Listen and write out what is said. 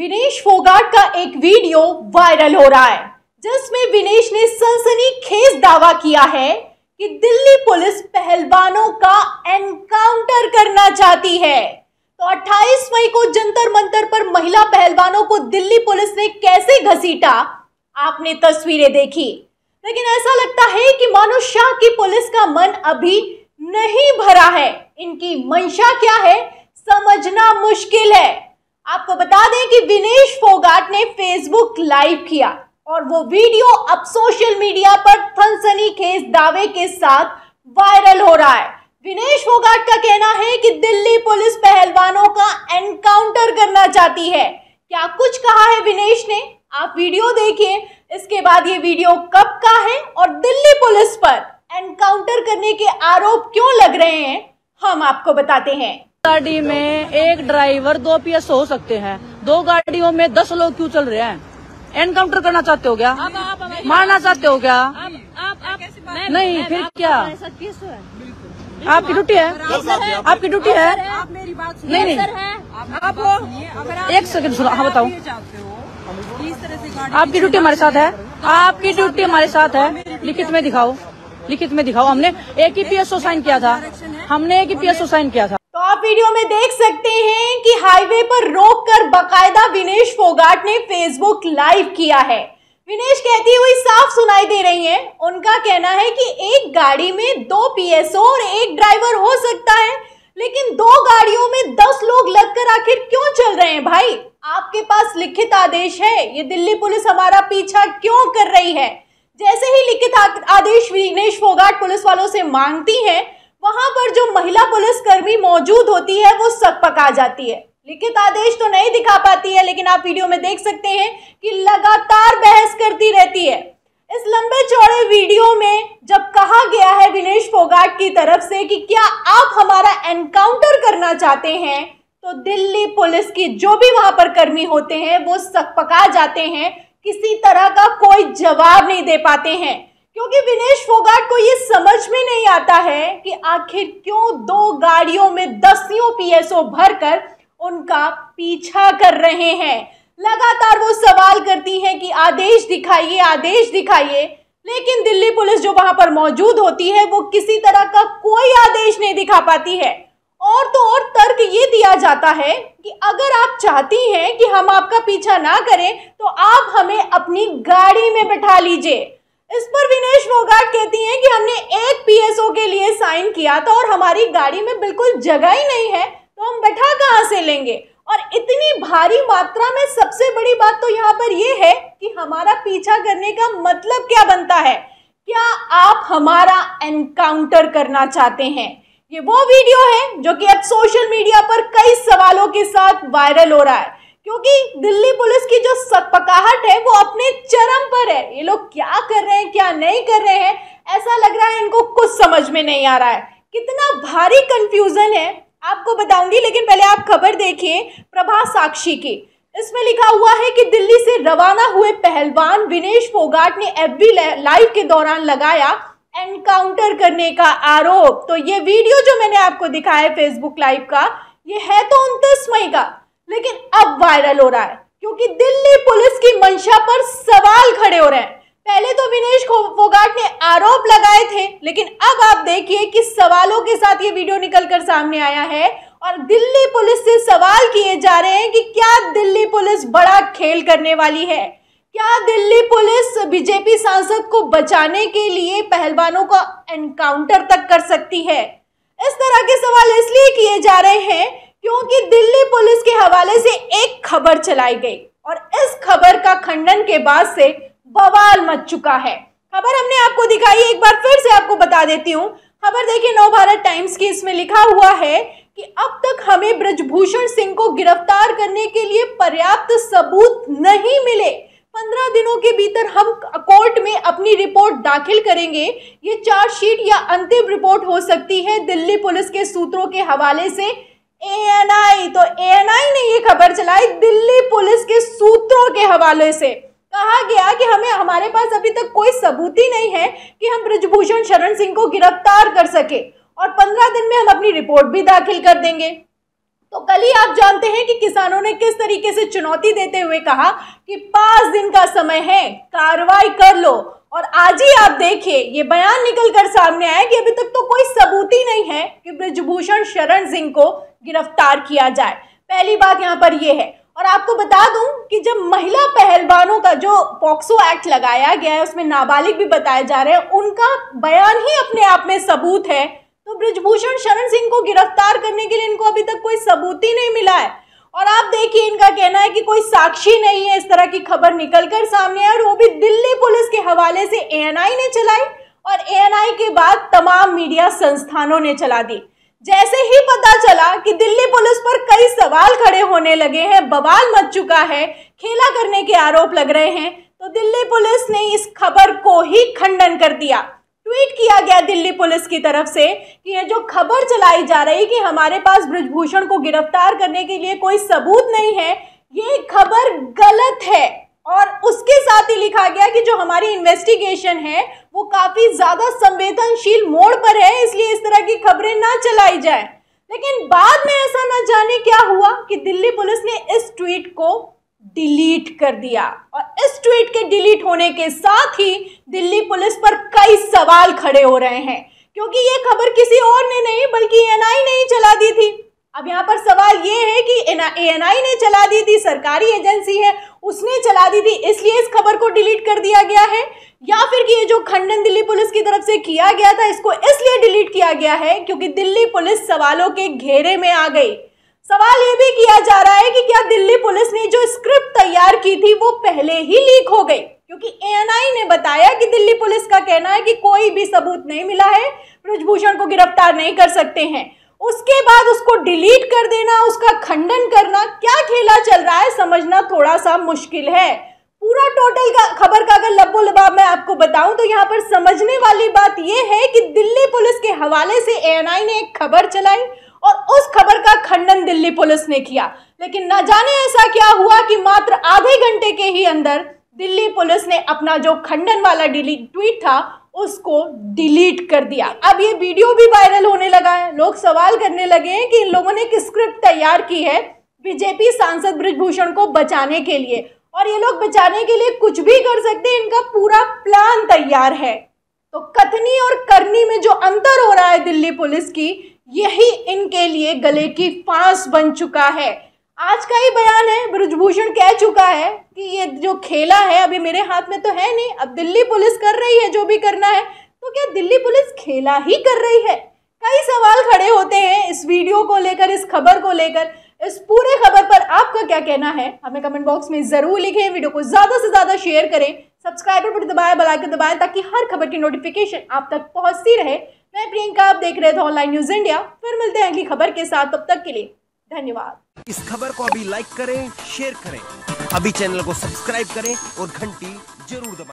विनेश फोगाट का एक video viral हो रहा है जिसमें विनेश ने सनसनीखेज दावा किया है कि दिल्ली पुलिस पहलवानों का एनकाउंटर करना चाहती है तो 28 मई को जंतर मंतर पर महिला पहलवानों को दिल्ली पुलिस ने कैसे घसीटा आपने तस्वीरें देखी लेकिन ऐसा लगता है कि मानो शाह की पुलिस का मन अभी नहीं भरा है इनकी मंशा क्या है समझना मुश्किल है आपको बता दें कि विनेश फोगाट ने फेसबुक लाइव किया और वो वीडियो अब सोशल मीडिया पर थनसनी सनसनीखेज दावे के साथ वायरल हो रहा है विनेश फोगाट का कहना है कि दिल्ली पुलिस पहलवानों का एनकाउंटर करना चाहती है क्या कुछ कहा है विनेश ने आप वीडियो देखिए इसके बाद ये वीडियो कब का है और दिल्ली पुलिस पर एनकाउंटर करने के आरोप क्यों लग रहे हैं हम आपको बताते हैं गाड़ी में एक ड्राइवर दो पी हो सकते हैं दो गाड़ियों में दस लोग क्यों चल रहे हैं एनकाउंटर करना चाहते हो क्या मारना चाहते हो क्या नहीं फिर क्या आपकी ड्यूटी है आपकी ड्यूटी है नहीं नहीं आप एक सेकंड सुना हाँ बताओ आपकी ड्यूटी हमारे साथ है आपकी ड्यूटी हमारे साथ है लिखित में दिखाओ लिखित में दिखाओ हमने एक ही पीएसओ साइन किया था हमने एक ही पीएसओ साइन किया था में देख सकते हैं कि हाईवे पर रोककर बकायदा विनेश फोगाट ने फेसबुक लाइव किया है विनेश कहती हुई साफ सुनाई दे रही हैं। उनका कहना है कि एक गाड़ी में दो पीएसओ और एक ड्राइवर हो सकता है लेकिन दो गाड़ियों में दस लोग लगकर आखिर क्यों चल रहे हैं भाई आपके पास लिखित आदेश है ये दिल्ली पुलिस हमारा पीछा क्यों कर रही है जैसे ही लिखित आदेश विनेश फोगाट पुलिस वालों से मांगती है वहां पर जो महिला पुलिसकर्मी मौजूद होती है वो सब पका जाती है लिखित आदेश तो नहीं दिखा पाती है लेकिन आप वीडियो में देख सकते हैं कि लगातार बहस करती रहती है इस लंबे चौड़े वीडियो में जब कहा गया है विनेश फोगाट की तरफ से कि क्या आप हमारा एनकाउंटर करना चाहते हैं तो दिल्ली पुलिस की जो भी वहां पर कर्मी होते हैं वो सक पका जाते हैं किसी तरह का कोई जवाब नहीं दे पाते हैं क्योंकि विनेश फोगाट को ये समझ में नहीं आता है कि आखिर क्यों दो गाड़ियों में दसियों पीएसओ भरकर उनका पीछा कर रहे हैं लगातार वो सवाल करती हैं कि आदेश दिखाइए आदेश दिखाइए लेकिन दिल्ली पुलिस जो वहां पर मौजूद होती है वो किसी तरह का कोई आदेश नहीं दिखा पाती है और तो और तर्क ये दिया जाता है कि अगर आप चाहती हैं कि हम आपका पीछा ना करें तो आप हमें अपनी गाड़ी में बैठा लीजिए इस पर विनेश फोगाट कहती हैं कि हमने एक पीएसओ के लिए साइन किया था और हमारी गाड़ी में बिल्कुल जगह ही नहीं है तो हम बैठा कहाँ से लेंगे और इतनी भारी मात्रा में सबसे बड़ी बात तो यहाँ पर यह है कि हमारा पीछा करने का मतलब क्या बनता है क्या आप हमारा एनकाउंटर करना चाहते हैं ये वो वीडियो है जो कि अब सोशल मीडिया पर कई सवालों के साथ वायरल हो रहा है क्योंकि दिल्ली पुलिस की जो सपकाहट है वो अपने चरम पर है ये लोग क्या कर रहे हैं क्या नहीं कर रहे हैं ऐसा लग रहा है इनको कुछ समझ में नहीं आ रहा है कितना भारी कंफ्यूजन है आपको बताऊंगी लेकिन पहले आप खबर देखिए प्रभा साक्षी की इसमें लिखा हुआ है कि दिल्ली से रवाना हुए पहलवान विनेश फोगाट ने बी लाइव के दौरान लगाया एनकाउंटर करने का आरोप तो ये वीडियो जो मैंने आपको दिखाया है फेसबुक लाइव का ये है तो उनतीस मई का लेकिन अब वायरल हो रहा है क्योंकि दिल्ली पुलिस की मंशा पर सवाल खड़े हो रहे हैं पहले तो विनेश फोगाट ने आरोप लगाए थे लेकिन अब आप देखिए कि सवालों के साथ ये वीडियो कर सामने आया है और दिल्ली पुलिस से सवाल किए जा रहे हैं कि क्या दिल्ली पुलिस बड़ा खेल करने वाली है क्या दिल्ली पुलिस बीजेपी सांसद को बचाने के लिए पहलवानों का एनकाउंटर तक कर सकती है इस तरह के सवाल इसलिए किए जा रहे हैं क्योंकि दिल्ली पुलिस के हवाले से एक खबर चलाई गई और इस खबर का खंडन के बाद से बवाल मच चुका है खबर हमने आपको दिखाई एक बार फिर से आपको बता देती हूँ खबर देखिए नव भारत टाइम्स की इसमें लिखा हुआ है कि अब तक हमें ब्रजभूषण सिंह को गिरफ्तार करने के लिए पर्याप्त सबूत नहीं मिले पंद्रह दिनों के भीतर हम कोर्ट में अपनी रिपोर्ट दाखिल करेंगे ये चार्जशीट या अंतिम रिपोर्ट हो सकती है दिल्ली पुलिस के सूत्रों के हवाले से एएनआई तो एएनआई ने ये खबर चलाई दिल्ली पुलिस के सूत्रों के हवाले से कहा गया कि हमें हमारे पास अभी तक कोई सबूत ही नहीं है कि हम ब्रजभूषण शरण सिंह को गिरफ्तार कर सके और पंद्रह दिन में हम अपनी रिपोर्ट भी दाखिल कर देंगे तो कल ही आप जानते हैं कि किसानों ने किस तरीके से चुनौती देते हुए कहा कि पांच दिन का समय है कार्रवाई कर लो और आज ही आप देखिए ये बयान निकल कर सामने आया कि अभी तक तो कोई सबूत ही नहीं है कि ब्रजभूषण शरण सिंह को गिरफ्तार किया जाए पहली बात यहाँ पर यह है और आपको बता दूं कि जब महिला पहलवानों का जो पॉक्सो एक्ट लगाया गया है उसमें नाबालिग भी बताए जा रहे हैं उनका बयान ही अपने आप में सबूत है तो ब्रजभूषण शरण सिंह को गिरफ्तार करने के लिए इनको अभी तक कोई सबूत ही नहीं मिला है और आप देखिए इनका कहना है कि कोई साक्षी नहीं है इस तरह की खबर निकलकर सामने आई और वो भी दिल्ली पुलिस के हवाले से एएनआई ने चलाई और एएनआई के बाद तमाम मीडिया संस्थानों ने चला दी जैसे ही पता चला कि दिल्ली पुलिस पर कई सवाल खड़े होने लगे हैं बवाल मच चुका है खेला करने के आरोप लग रहे हैं तो दिल्ली पुलिस ने इस खबर को ही खंडन कर दिया ट्वीट किया गया दिल्ली पुलिस की तरफ से कि ये जो खबर चलाई जा रही कि हमारे पास ब्रजभूषण को गिरफ्तार करने के लिए कोई सबूत नहीं है ये खबर गलत है और उसके साथ ही लिखा गया कि जो हमारी इन्वेस्टिगेशन है वो काफी ज्यादा संवेदनशील मोड़ पर है इसलिए इस तरह की खबरें ना चलाई जाए लेकिन बाद में ऐसा ना जाने क्या हुआ कि दिल्ली पुलिस ने इस ट्वीट को डिलीट कर दिया और इस ट्वीट के डिलीट होने के साथ ही दिल्ली पुलिस पर कई सवाल खड़े हो रहे हैं क्योंकि ये खबर किसी और ने नहीं बल्कि एनआई ने ही चला दी थी अब यहाँ पर सवाल ये है कि आई ने चला दी थी सरकारी एजेंसी है उसने चला दी थी इसलिए इस खबर को डिलीट कर दिया गया है या फिर कि ये जो खंडन दिल्ली पुलिस की तरफ से किया गया था इसको इसलिए डिलीट किया गया है क्योंकि दिल्ली पुलिस सवालों के घेरे में आ गई सवाल ये भी किया जा रहा है कि क्या दिल्ली पुलिस ने जो स्क्रिप्ट तैयार की थी वो पहले ही लीक हो गई क्योंकि एएनआई ने बताया कि दिल्ली पुलिस का कहना है कि कोई भी सबूत नहीं मिला है ब्रजभूषण को गिरफ्तार नहीं कर सकते हैं उसके बाद उसको डिलीट कर देना उसका खंडन करना क्या खेला चल रहा है समझना थोड़ा सा मुश्किल है पूरा टोटल का खबर का अगर लबो लबाब मैं आपको बताऊं तो यहाँ पर समझने वाली बात यह है कि दिल्ली पुलिस के हवाले से एएनआई ने एक खबर चलाई और उस खबर का खंडन दिल्ली पुलिस ने किया लेकिन न जाने ऐसा क्या हुआ कि मात्र आधे घंटे के ही अंदर दिल्ली पुलिस ने अपना जो खंडन वाला डिलीट ट्वीट था उसको डिलीट कर दिया अब ये वीडियो भी वायरल होने लगा है लोग सवाल करने लगे हैं कि इन लोगों ने एक स्क्रिप्ट तैयार की है बीजेपी सांसद ब्रजभूषण को बचाने के लिए और ये लोग बचाने के लिए कुछ भी कर सकते हैं इनका पूरा प्लान तैयार है तो कथनी और करनी में जो अंतर हो रहा है दिल्ली पुलिस की यही इनके लिए गले की फांस बन चुका है आज का ही बयान है ब्रजभूषण कह चुका है कि ये जो खेला है अभी मेरे हाथ में तो है नहीं अब दिल्ली पुलिस कर रही है जो भी करना है तो क्या दिल्ली पुलिस खेला ही कर रही है कई सवाल खड़े होते हैं इस वीडियो को लेकर इस खबर को लेकर इस पूरे खबर पर आपका क्या कहना है हमें कमेंट बॉक्स में ज़रूर लिखें वीडियो को ज़्यादा से ज़्यादा शेयर करें सब्सक्राइब बटन दबाएं बेलाइकन दबाएं ताकि हर खबर की नोटिफिकेशन आप तक पहुंचती रहे मैं प्रियंका आप देख रहे थे ऑनलाइन न्यूज़ इंडिया फिर मिलते हैं अगली खबर के साथ तब तक के लिए धन्यवाद इस खबर को अभी लाइक करें शेयर करें अभी चैनल को सब्सक्राइब करें और घंटी जरूर दबाए